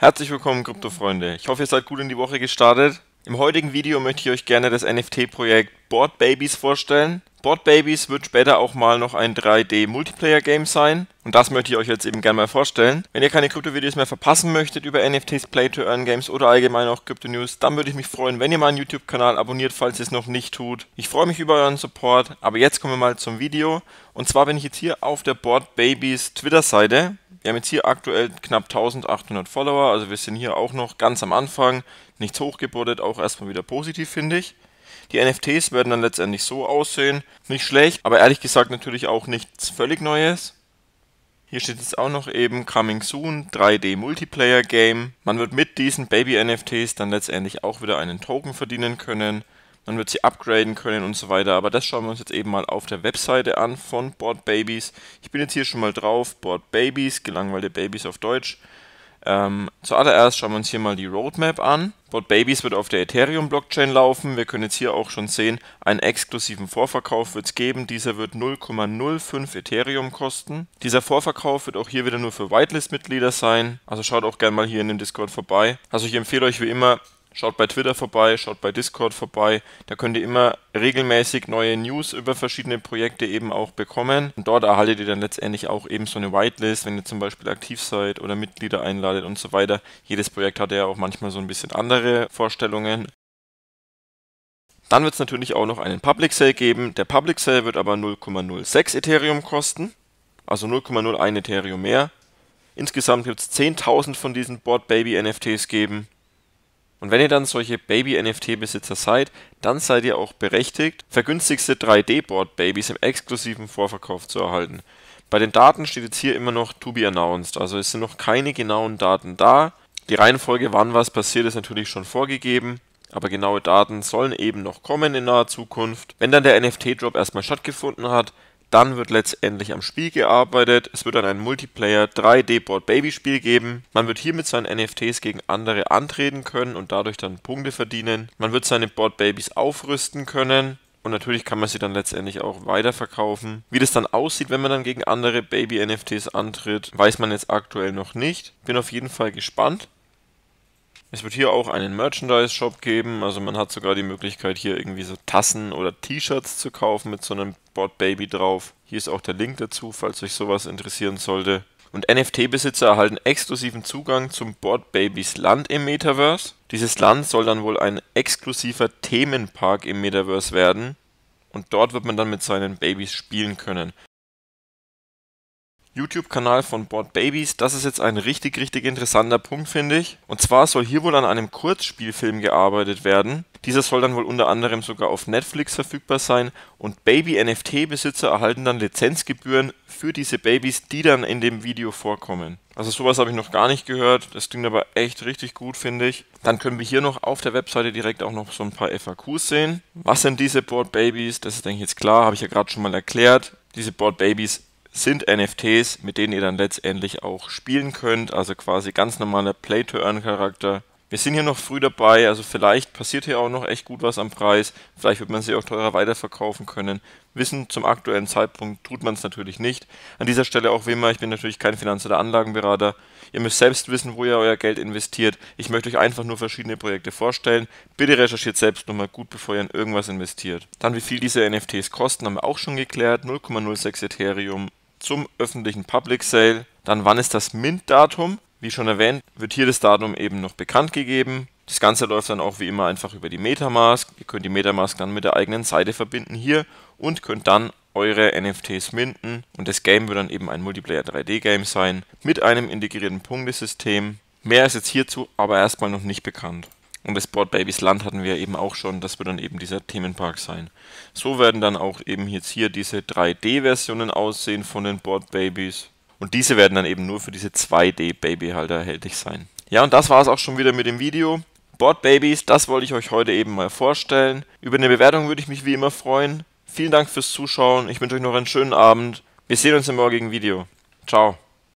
Herzlich willkommen, Kryptofreunde. Ich hoffe, ihr seid gut in die Woche gestartet. Im heutigen Video möchte ich euch gerne das NFT-Projekt Board Babies vorstellen. Board Babies wird später auch mal noch ein 3D-Multiplayer-Game sein. Und das möchte ich euch jetzt eben gerne mal vorstellen. Wenn ihr keine Krypto-Videos mehr verpassen möchtet über NFTs, Play-to-Earn-Games oder allgemein auch Krypto-News, dann würde ich mich freuen, wenn ihr meinen YouTube-Kanal abonniert, falls ihr es noch nicht tut. Ich freue mich über euren Support, aber jetzt kommen wir mal zum Video. Und zwar bin ich jetzt hier auf der Board Babies Twitter-Seite. Wir haben jetzt hier aktuell knapp 1800 Follower, also wir sind hier auch noch ganz am Anfang, nichts hochgebuddet, auch erstmal wieder positiv, finde ich. Die NFTs werden dann letztendlich so aussehen, nicht schlecht, aber ehrlich gesagt natürlich auch nichts völlig Neues. Hier steht jetzt auch noch eben Coming Soon 3D Multiplayer Game. Man wird mit diesen Baby NFTs dann letztendlich auch wieder einen Token verdienen können. Man wird sie upgraden können und so weiter. Aber das schauen wir uns jetzt eben mal auf der Webseite an von Board Babies. Ich bin jetzt hier schon mal drauf. Board Babies, gelangweilte Babies auf Deutsch. Ähm, zuallererst schauen wir uns hier mal die Roadmap an. Board Babies wird auf der Ethereum-Blockchain laufen. Wir können jetzt hier auch schon sehen, einen exklusiven Vorverkauf wird es geben. Dieser wird 0,05 Ethereum kosten. Dieser Vorverkauf wird auch hier wieder nur für Whitelist-Mitglieder sein. Also schaut auch gerne mal hier in dem Discord vorbei. Also ich empfehle euch wie immer, Schaut bei Twitter vorbei, schaut bei Discord vorbei. Da könnt ihr immer regelmäßig neue News über verschiedene Projekte eben auch bekommen. Und dort erhaltet ihr dann letztendlich auch eben so eine Whitelist, wenn ihr zum Beispiel aktiv seid oder Mitglieder einladet und so weiter. Jedes Projekt hat ja auch manchmal so ein bisschen andere Vorstellungen. Dann wird es natürlich auch noch einen Public Sale geben. Der Public Sale wird aber 0,06 Ethereum kosten, also 0,01 Ethereum mehr. Insgesamt wird es 10.000 von diesen Board Baby NFTs geben. Und wenn ihr dann solche Baby-NFT-Besitzer seid, dann seid ihr auch berechtigt, vergünstigste 3D-Board-Babys im exklusiven Vorverkauf zu erhalten. Bei den Daten steht jetzt hier immer noch to be announced, also es sind noch keine genauen Daten da. Die Reihenfolge, wann was passiert, ist natürlich schon vorgegeben, aber genaue Daten sollen eben noch kommen in naher Zukunft. Wenn dann der NFT-Drop erstmal stattgefunden hat, dann wird letztendlich am Spiel gearbeitet. Es wird dann ein Multiplayer 3D Board Baby Spiel geben. Man wird hier mit seinen NFTs gegen andere antreten können und dadurch dann Punkte verdienen. Man wird seine Board Babys aufrüsten können. Und natürlich kann man sie dann letztendlich auch weiterverkaufen. Wie das dann aussieht, wenn man dann gegen andere Baby-NFTs antritt, weiß man jetzt aktuell noch nicht. Bin auf jeden Fall gespannt. Es wird hier auch einen Merchandise-Shop geben, also man hat sogar die Möglichkeit, hier irgendwie so Tassen oder T-Shirts zu kaufen mit so einem Skateboard Baby drauf. Hier ist auch der Link dazu, falls euch sowas interessieren sollte. Und NFT-Besitzer erhalten exklusiven Zugang zum Board Babys Land im Metaverse. Dieses Land soll dann wohl ein exklusiver Themenpark im Metaverse werden. Und dort wird man dann mit seinen Babys spielen können. YouTube-Kanal von Board Babies, das ist jetzt ein richtig, richtig interessanter Punkt, finde ich. Und zwar soll hier wohl an einem Kurzspielfilm gearbeitet werden. Dieser soll dann wohl unter anderem sogar auf Netflix verfügbar sein und Baby-NFT-Besitzer erhalten dann Lizenzgebühren für diese Babys, die dann in dem Video vorkommen. Also sowas habe ich noch gar nicht gehört. Das klingt aber echt richtig gut, finde ich. Dann können wir hier noch auf der Webseite direkt auch noch so ein paar FAQs sehen. Was sind diese Board Babies? Das ist, denke ich, jetzt klar. Habe ich ja gerade schon mal erklärt. Diese Board Babies sind NFTs, mit denen ihr dann letztendlich auch spielen könnt, also quasi ganz normaler Play-to-Earn-Charakter. Wir sind hier noch früh dabei, also vielleicht passiert hier auch noch echt gut was am Preis, vielleicht wird man sie auch teurer weiterverkaufen können. Wissen zum aktuellen Zeitpunkt tut man es natürlich nicht. An dieser Stelle auch wie immer, ich bin natürlich kein Finanz- oder Anlagenberater. Ihr müsst selbst wissen, wo ihr euer Geld investiert. Ich möchte euch einfach nur verschiedene Projekte vorstellen. Bitte recherchiert selbst nochmal gut, bevor ihr in irgendwas investiert. Dann wie viel diese NFTs kosten, haben wir auch schon geklärt. 0,06 Ethereum zum öffentlichen Public Sale. Dann wann ist das Mint-Datum? Wie schon erwähnt, wird hier das Datum eben noch bekannt gegeben. Das Ganze läuft dann auch wie immer einfach über die Metamask. Ihr könnt die Metamask dann mit der eigenen Seite verbinden hier und könnt dann eure NFTs minden und das Game wird dann eben ein Multiplayer 3D Game sein mit einem integrierten Punktesystem. Mehr ist jetzt hierzu aber erstmal noch nicht bekannt. Und das Board Babys Land hatten wir eben auch schon, das wird dann eben dieser Themenpark sein. So werden dann auch eben jetzt hier diese 3D-Versionen aussehen von den Board Babys. Und diese werden dann eben nur für diese 2D-Babyhalter erhältlich sein. Ja, und das war es auch schon wieder mit dem Video. Board Babys, das wollte ich euch heute eben mal vorstellen. Über eine Bewertung würde ich mich wie immer freuen. Vielen Dank fürs Zuschauen. Ich wünsche euch noch einen schönen Abend. Wir sehen uns im morgigen Video. Ciao.